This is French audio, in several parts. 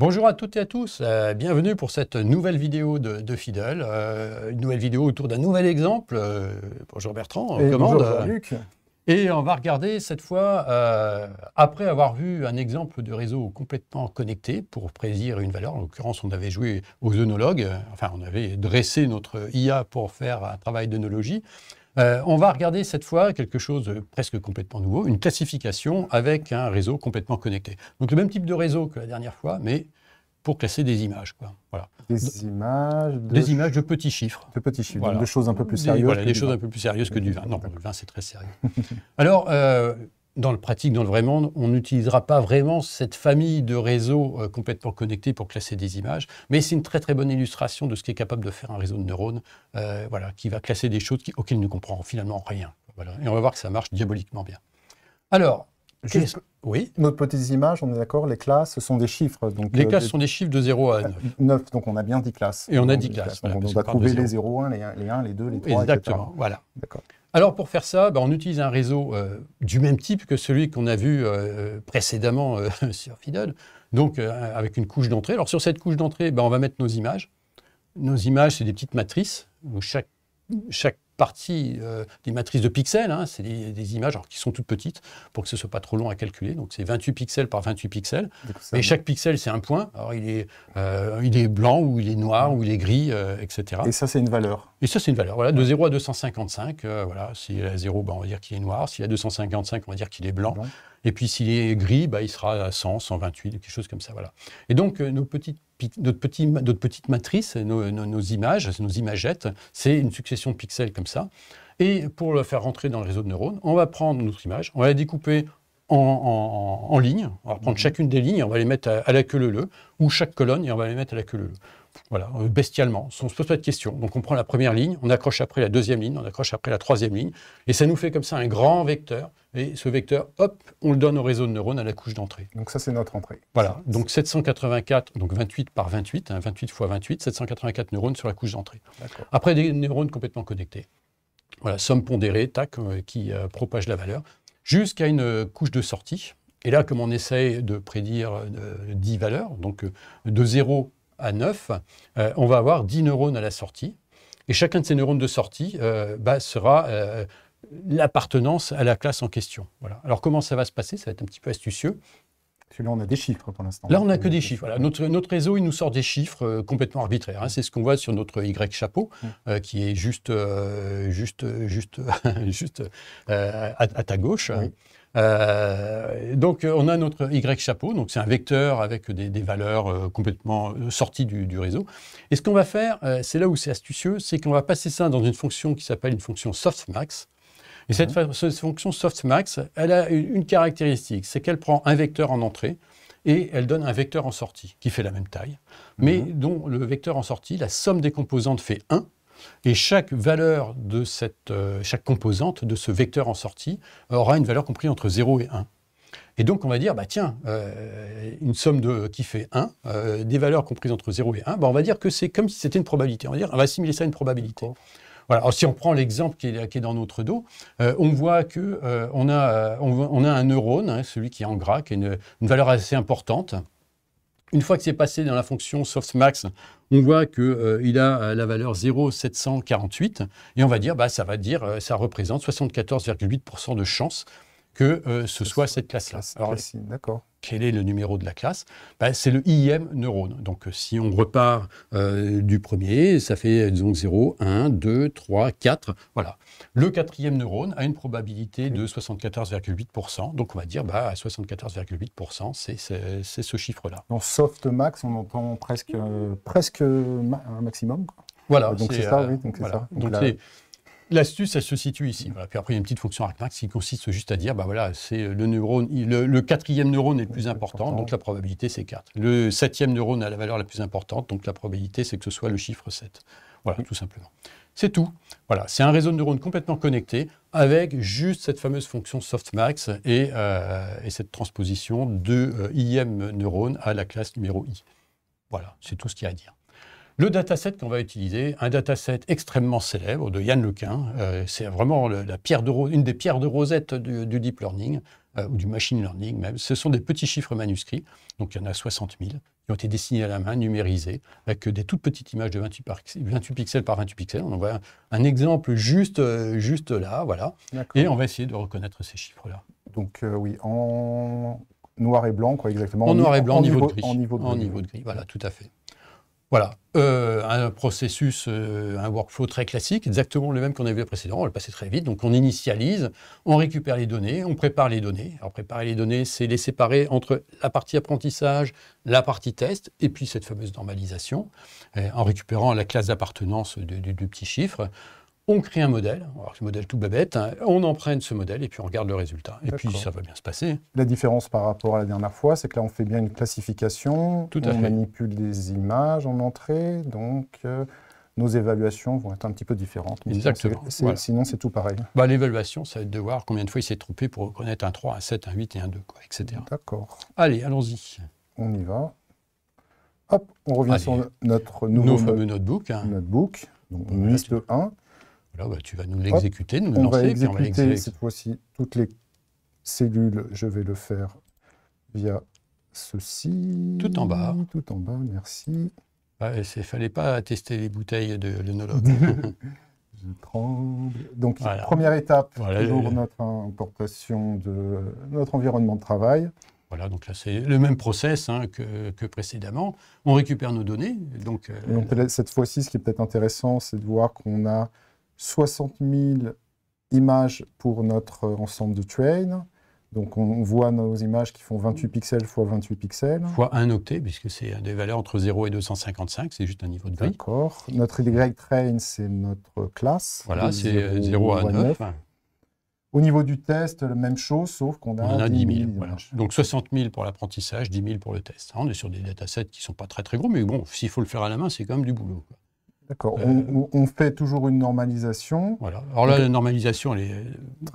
Bonjour à toutes et à tous, euh, bienvenue pour cette nouvelle vidéo de, de euh, une nouvelle vidéo autour d'un nouvel exemple. Euh, bonjour Bertrand, et commande. Bonjour Luc. Et on va regarder cette fois, après avoir vu un exemple de réseau complètement connecté pour prédire une valeur, en l'occurrence on avait joué aux œnologues, enfin on avait dressé notre IA pour faire un travail d'œnologie, euh, on va regarder cette fois quelque chose de presque complètement nouveau, une classification avec un réseau complètement connecté. Donc le même type de réseau que la dernière fois, mais pour classer des images. Voilà. Des images de... Des images de petits chiffres. De petits chiffres, de choses un peu plus sérieuses. Des, choses un peu plus sérieuses que du vin. Non, le vin, c'est très sérieux. Alors, euh, dans le pratique, dans le vrai monde, on n'utilisera pas vraiment cette famille de réseaux euh, complètement connectés pour classer des images, mais c'est une très très bonne illustration de ce qu'est capable de faire un réseau de neurones, euh, voilà, qui va classer des choses auxquelles il ne comprend finalement rien. Et on va voir que ça marche diaboliquement bien. Alors, Juste, oui. notre petite image on est d'accord, les classes, sont des chiffres. Donc les euh, classes sont des chiffres de 0 à 9. 9, donc on a bien 10 classes. Et on a 10 classes. on va trouver les 0, 1, les 1, les 2, les 3. Exactement, voilà. D'accord. Alors pour faire ça, ben, on utilise un réseau euh, du même type que celui qu'on a vu euh, précédemment euh, sur Fidel, donc avec une couche d'entrée. Alors sur cette couche d'entrée, ben, on va mettre nos images. Nos images, c'est des petites matrices où chaque partie euh, des matrices de pixels. Hein, c'est des, images qui sont toutes petites pour que ce soit pas trop long à calculer. Donc c'est 28 pixels par 28 pixels. Et chaque pixel, c'est un point. Alors il est, euh, il est blanc ou il est noir ou il est gris, euh, etc. Et ça, c'est une valeur. Et ça, c'est une valeur. Voilà, de 0 à 255. voilà, est à 0, ben, on va dire qu'il est noir. S'il à 255, on va dire qu'il est blanc. Et puis s'il est gris, ben, il sera à 100, 128, quelque chose comme ça. Voilà. Et donc, nos petites notre, petit, notre petite matrice, nos, images, nos imagettes, c'est une succession de pixels comme ça. Et pour le faire rentrer dans le réseau de neurones, on va prendre notre image, on va la découper en, en, lignes, on va prendre mmh. chacune des lignes, et on va les mettre à, la queue le leu, ou chaque colonne, et on va les mettre à la queue leu leu. Voilà, euh, bestialement, on ne se pose pas de questions. Donc on prend la première ligne, on accroche après la deuxième ligne, on accroche après la troisième ligne, et ça nous fait comme ça un grand vecteur et ce vecteur, hop, on le donne au réseau de neurones à la couche d'entrée. Donc ça, c'est notre entrée. Voilà, donc 784, donc 28 par 28, 28 hein, fois 28, 784 neurones sur la couche d'entrée. Après, des neurones complètement connectés. Voilà, somme pondérée, tac, euh, qui euh, propage la valeur, jusqu'à une euh, couche de sortie. Et là, comme on essaye de prédire 10 valeurs, donc de 0 à 9, on va avoir 10 neurones à la sortie. Et chacun de ces neurones de sortie bah, sera l'appartenance à la classe en question. Voilà. Alors comment ça va se passer Ça va être un petit peu astucieux. Parce là, on a des chiffres pour l'instant. Là, on n'a que des chiffres. Notre, réseau, il nous sort des chiffres euh, complètement arbitraires. Hein. C'est ce qu'on voit sur notre Y chapeau, euh, qui est juste, euh, juste, juste, juste à, ta gauche. donc, on a notre Y chapeau, donc c'est un vecteur avec des, valeurs complètement sorties du, réseau. Et ce qu'on va faire, c'est là où c'est astucieux, c'est qu'on va passer ça dans une fonction qui s'appelle une fonction softmax. Et mhm. cette, fonction softmax, elle a une, caractéristique, c'est qu'elle prend un vecteur en entrée et elle donne un vecteur en sortie qui fait la même taille, mais mhm. dont le vecteur en sortie, la somme des composantes fait 1, et chaque valeur de cette, euh, chaque composante de ce vecteur en sortie aura une valeur comprise entre 0 et 1. Et donc, on va dire, bah, tiens, euh, une somme de, qui fait 1, euh, des valeurs comprises entre 0 et 1, bah, on va dire que c'est comme si c'était une probabilité. On va dire, on va assimiler ça à une probabilité si on prend l'exemple qui, est dans notre dos, euh, on voit que euh, on, a, euh, on, a un neurone, hein, celui qui est en gras, qui a une, valeur assez importante. Une fois que c'est passé dans la fonction softmax, on voit qu'il a la valeur 0,748 et on va dire, bah, ça va dire, ça représente 74,8% de chance que euh, ce soit cette classe-là. ici, D'accord. Quel est le numéro de la classe ben, C'est le IM neurone. Donc, euh, si on repart euh, du premier, ça fait, disons, 0, 1, 2, 3, 4. Voilà. Le quatrième neurone a une probabilité de 74,8%. Donc, on va dire, bah, à 74,8%, c'est ce chiffre-là. Dans soft max, on entend presque, presque un maximum. Voilà. Donc, c'est ça, Donc, L'astuce, elle se situe ici. après, il y a une petite fonction arcmax qui consiste juste à dire, bah voilà, c'est le neurone, quatrième neurone est le plus important, donc la probabilité c'est 4. Le septième neurone a la valeur la plus importante, donc la probabilité c'est que ce soit le chiffre 7. Voilà, tout simplement. C'est tout. Voilà, c'est un réseau de neurones complètement connecté avec juste cette fameuse fonction softmax et, euh, cette transposition de ième euh, IM neurone à la classe numéro i. Voilà, c'est tout ce qu'il y a à dire. Le dataset qu'on va utiliser, un dataset extrêmement célèbre de Yann Lequin, euh, c'est vraiment la pierre de, une des pierres de rosette du, deep learning, euh, ou du machine learning même. Ce sont des petits chiffres manuscrits, donc il y en a 60 000, qui ont été dessinés à la main, numérisés, avec des toutes petites images de 28, par, 28 pixels par 28 pixels. On voit un, exemple juste, euh, juste là, voilà. Et on va essayer de reconnaître ces chiffres-là. Donc oui, en noir et blanc, quoi exactement. En, noir et blanc, En niveau de gris, en niveau de gris voilà, tout à fait. Voilà, euh, un processus, euh, un workflow très classique, exactement le même qu'on avait précédemment, on va le passer très vite. Donc on initialise, on récupère les données, on prépare les données. Alors préparer les données, c'est les séparer entre la partie apprentissage, la partie test, et puis cette fameuse normalisation, euh, en récupérant la classe d'appartenance du petit chiffre on crée un modèle, alors un modèle tout babette, hein. on emprunte ce modèle et puis on regarde le résultat. Et puis ça va bien se passer. La différence par rapport à la dernière fois, c'est que là on fait bien une classification, tout à on manipule des images en entrée, donc euh, nos évaluations vont être un petit peu différentes. Exactement. Sinon, c'est tout pareil. Bah, L'évaluation, ça va être de voir combien de fois il s'est trompé pour reconnaître un 3, un 7, un 8 et un 2, quoi, etc. D'accord. Allez, allons-y. On y va. Hop, on revient sur notre nouveau fameux notebook. Hein. Notebook, donc liste 1. Bah, tu vas nous l'exécuter, nous le lancer. va cette fois-ci toutes les cellules. Je vais le faire via ceci. Tout en bas. Tout en bas, merci. Il bah, ne fallait pas tester les bouteilles de l'énologue. Je tremble. Donc, première étape, toujours notre importation de notre environnement de travail. Voilà, donc là, c'est le même process hein, que, précédemment. On récupère nos données. Euh, cette fois-ci, ce qui est peut-être intéressant, c'est de voir qu'on a 60 000 images pour notre ensemble de train. Donc on voit nos images qui font 28 pixels x 28 pixels. x 1 octet, puisque c'est des valeurs entre 0 et 255, c'est juste un niveau de gris. D'accord. Notre Y train, c'est notre classe. Voilà, c'est 0, euh, à 9. Au niveau du test, la même chose, sauf qu'on a, 10 000. Donc 60 000 pour l'apprentissage, 10 000 pour le test. Hein, on est sur des datasets qui ne sont pas très très gros, mais bon, s'il faut le faire à la main, c'est quand même du boulot. D'accord. Euh, on, fait toujours une normalisation. Voilà. Alors là, la normalisation, elle est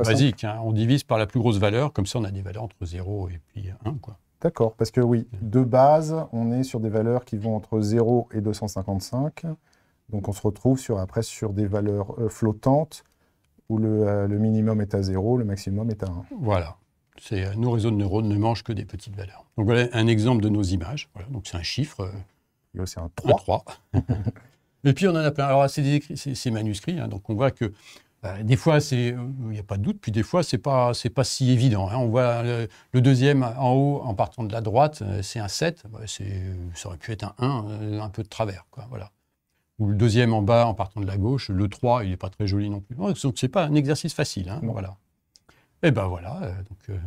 basique. Hein. On divise par la plus grosse valeur, comme ça on a des valeurs entre 0 et puis 1. D'accord, parce que oui, de base, on est sur des valeurs qui vont entre 0 et 255. Donc on se retrouve sur, après sur des valeurs euh, flottantes où euh, le, minimum est à 0, le maximum est à 1. Voilà. C'est, nos réseaux de neurones ne mangent que des petites valeurs. Donc voilà un exemple de nos images. Voilà, donc c'est un chiffre. c'est un 3. Un 3. Et puis on en a plein. Alors c'est des manuscrits, hein, donc on voit que bah, des fois c'est, il n'y a pas de doute, puis des fois c'est pas c'est pas si évident. Hein. On voit le, deuxième en haut en partant de la droite, euh, c'est un 7, bah, ça aurait pu être un 1, euh, un peu de travers, voilà. Ou le deuxième en bas en partant de la gauche, le 3, il n'est pas très joli non plus. Donc ce n'est pas un exercice facile, hein, voilà. Et eh ben voilà, euh, donc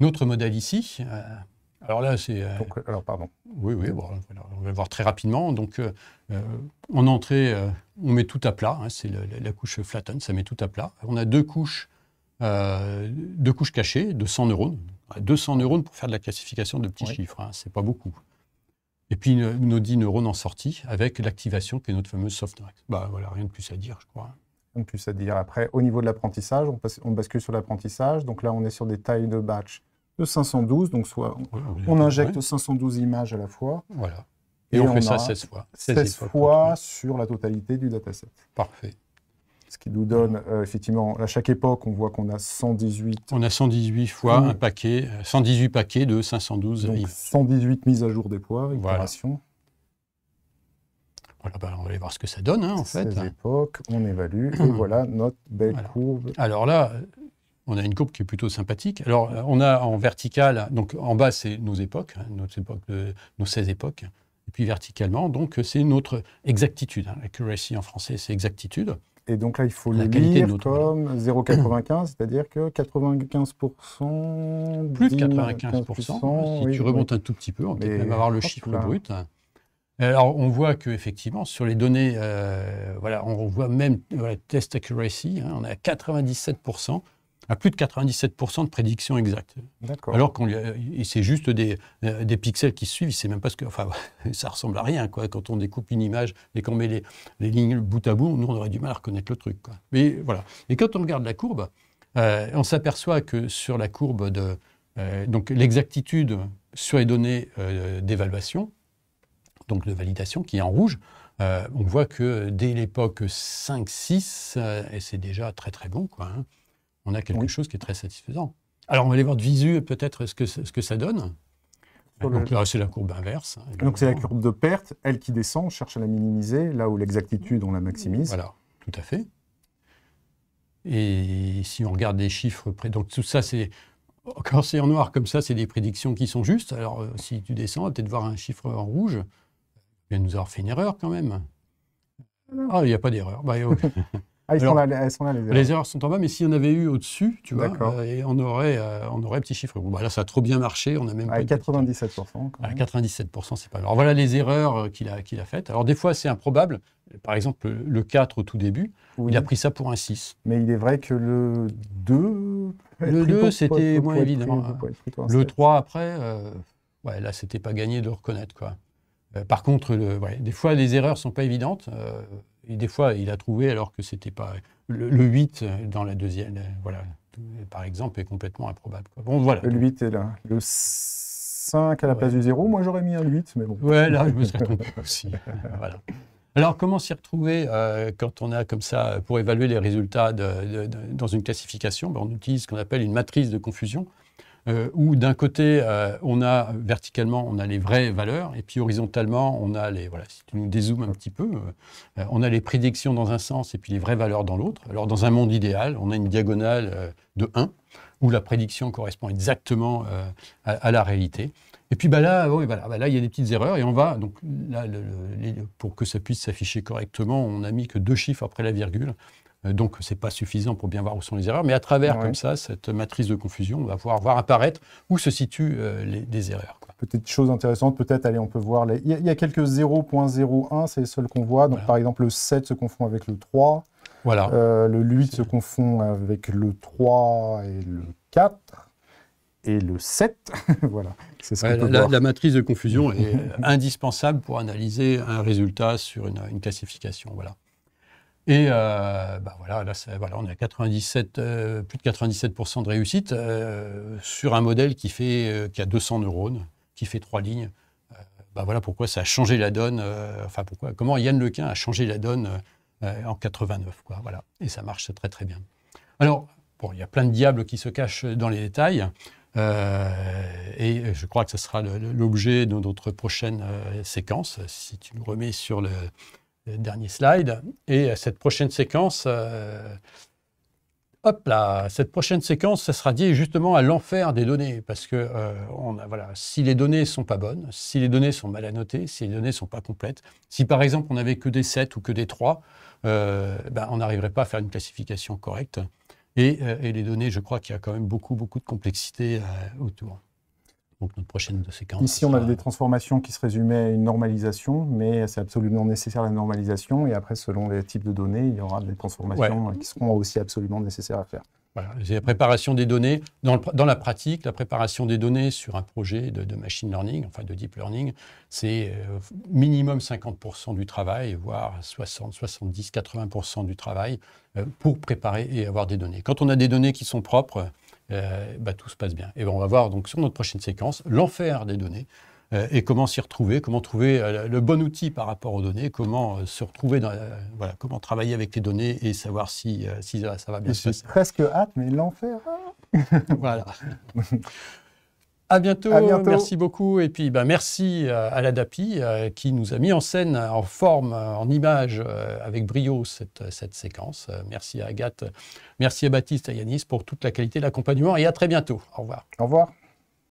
notre modèle ici. Alors là, c'est. Euh, alors, pardon. Oui, oui, on va voir très rapidement. Donc, euh, euh, en entrée, on met tout à plat. Hein, c'est la, couche flatten, ça met tout à plat. On a deux couches, deux couches cachées de 100 neurones. 200 neurones pour faire de la classification de petits chiffres, hein, c'est pas beaucoup. Et puis nos 10 neurones en sortie avec l'activation qui est notre fameuse softmax. Bah voilà, rien de plus à dire, je crois. Rien de plus à dire. Après, au niveau de l'apprentissage, on, on bascule sur l'apprentissage. Donc là, on est sur des tailles de batch de 512. Donc, soit on, injecte 512 images à la fois. Voilà. Et, on, fait ça 16 fois. 16, fois, sur la totalité du dataset. Parfait. Ce qui nous donne, euh, effectivement, à chaque époque, on voit qu'on a 118. On a 118 fois un paquet, 118 euh, paquets de 512 Donc, 118 mises à jour des poids, itération. Voilà, bah, on va aller voir ce que ça donne, hein, en fait. Ces époques, on évalue, et hum. voilà notre belle courbe. Alors là, on a une courbe qui est plutôt sympathique. Alors, on a en vertical, donc en bas, c'est nos époques, hein, nos 16 époques. Et puis verticalement, donc, c'est notre exactitude. Hein. Accuracy en français, c'est exactitude. Et donc là, il faut le lire 0,95, c'est-à-dire que 95%... Plus de 95%, si tu remontes un tout petit peu, on peut même avoir le chiffre brut. Alors, on voit qu'effectivement, sur les données, euh, voilà, on voit même test accuracy, hein, on est à 97% à plus de 97% de prédictions exactes. Alors que c'est juste euh, des, pixels qui suivent, C'est même pas que. ça ressemble à rien, quoi. Quand on découpe une image et qu'on met les, lignes bout à bout, nous, on aurait du mal à reconnaître le truc, Mais voilà. Et quand on regarde la courbe, euh, on s'aperçoit que sur la courbe de. Euh, donc, l'exactitude sur les données d'évaluation, donc de validation, qui est en rouge, on voit que dès l'époque 5-6, et c'est déjà très très bon, quoi. Hein on a quelque chose qui est très satisfaisant. Alors, on va aller voir de visu peut-être ce que, ce que ça donne. Donc là, c'est la courbe inverse. Hein, donc c'est la courbe de perte, elle qui descend, on cherche à la minimiser, là où l'exactitude, on la maximise. Voilà, tout à fait. Et si on regarde des chiffres, près, donc tout ça, c'est quand c'est en noir comme ça, c'est des prédictions qui sont justes. Alors euh, si tu descends, on peut-être voir un chiffre en rouge. Il va nous avoir fait une erreur quand même. Ah, il n'y a pas d'erreur. Bah, Ah, les erreurs. sont en bas, mais si on avait eu au-dessus, tu vois, euh, et on aurait, un euh, aurait petit chiffre. Bon, bah là, ça a trop bien marché. On a même à 97%. À 97%, c'est pas mal. Alors voilà les erreurs euh, qu'il a, qu'il a faites. Alors des fois, c'est improbable. Par exemple, le 4 au tout début, il a pris ça pour un 6. Mais il est vrai que le 2. Le 2, c'était moins évident. Hein. Le 3, après, là, c'était pas gagné de le reconnaître. Quoi. par contre, le, des fois, les erreurs sont pas évidentes. Et des fois, il a trouvé alors que c'était pas. Le, 8 dans la deuxième, euh, voilà, par exemple, est complètement improbable. Bon, voilà. Le 8 est là. Le 5 à la place du 0, moi j'aurais mis un 8, mais bon. Ouais, là, je me serais trompé aussi. voilà. Alors, comment s'y retrouver euh, quand on a comme ça, pour évaluer les résultats dans une classification ben, On utilise ce qu'on appelle une matrice de confusion. Euh, où d'un côté, euh, on a verticalement, on a les vraies valeurs, et puis horizontalement, on a les, voilà, si tu nous dézoomes un petit peu, euh, on a les prédictions dans un sens et puis les vraies valeurs dans l'autre. Alors dans un monde idéal, on a une diagonale de 1, où la prédiction correspond exactement à, la réalité. Et puis bah, bah là, il y a des petites erreurs et on va, donc pour que ça puisse s'afficher correctement, on n'a mis que deux chiffres après la virgule euh, donc ce n'est pas suffisant pour bien voir où sont les erreurs, mais à travers comme ça, cette matrice de confusion, on va pouvoir voir apparaître où se situent euh, les, les erreurs. Petite chose intéressante, peut-être, allez, on peut voir, les... il, y a, quelques 0.01, c'est les seuls qu'on voit, donc par exemple le 7 se confond avec le 3, voilà. Euh, le 8 se confond avec le 3 et le 4 et le 7. voilà. Ce la, la, matrice de confusion est indispensable pour analyser un résultat sur une, une classification. Voilà. Et euh, bah voilà, on a euh, plus de 97% de réussite euh, sur un modèle qui, fait, qui a 200 neurones, qui fait trois lignes. Bah voilà pourquoi ça a changé la donne. enfin, pourquoi, comment Yann Lequin a changé la donne en 89. Quoi, voilà. Et ça marche très très bien. Alors, bon, il y a plein de diables qui se cachent dans les détails. et je crois que ce sera l'objet de notre prochaine séquence. Si tu nous remets sur le, euh, dernier slide. Et euh, cette prochaine séquence, euh, hop là, cette prochaine séquence, ça sera dit justement à l'enfer des données. Parce que on a, voilà, si les données ne sont pas bonnes, si les données sont mal annotées, si les données ne sont pas complètes, si par exemple on n'avait que des 7 ou que des 3, ben, on n'arriverait pas à faire une classification correcte. Et, et les données, je crois qu'il y a quand même beaucoup, beaucoup de complexité autour donc notre prochaine séquence. Ici, on a des transformations qui se résumaient à une normalisation, mais c'est absolument nécessaire la normalisation. Et après, selon les types de données, il y aura des transformations qui seront aussi absolument nécessaires à faire. Voilà, la préparation des données. Dans, la pratique, la préparation des données sur un projet de, machine learning, enfin de deep learning, c'est euh, minimum 50% du travail, voire 60, 70, 80% du travail euh, pour préparer et avoir des données. Quand on a des données qui sont propres, euh, bah, tout se passe bien. Et ben, on va voir donc sur notre prochaine séquence l'enfer des données euh, et comment s'y retrouver, comment trouver euh, le bon outil par rapport aux données, comment se retrouver, dans, voilà, comment travailler avec les données et savoir si, si ça va bien se Presque hâte, mais l'enfer. Hein. voilà. À bientôt, merci beaucoup. Et puis ben, merci euh, à la DAPI euh, qui nous a mis en scène, en forme, euh, en image, avec brio cette, séquence. merci à Agathe, merci à Baptiste, à Yanis pour toute la qualité de l'accompagnement et à très bientôt. Au revoir. Au revoir.